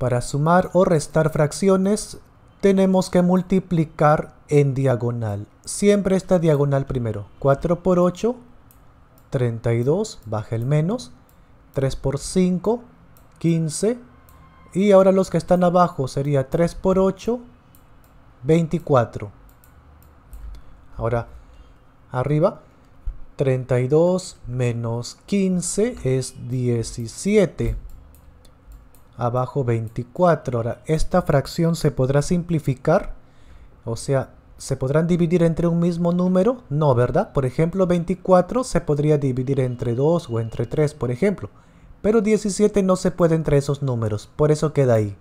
Para sumar o restar fracciones tenemos que multiplicar en diagonal. Siempre esta diagonal primero. 4 por 8, 32, baja el menos. 3 por 5, 15. Y ahora los que están abajo sería 3 por 8, 24. Ahora, arriba, 32 menos 15 es 17 abajo 24. Ahora, esta fracción se podrá simplificar, o sea, ¿se podrán dividir entre un mismo número? No, ¿verdad? Por ejemplo, 24 se podría dividir entre 2 o entre 3, por ejemplo. Pero 17 no se puede entre esos números, por eso queda ahí.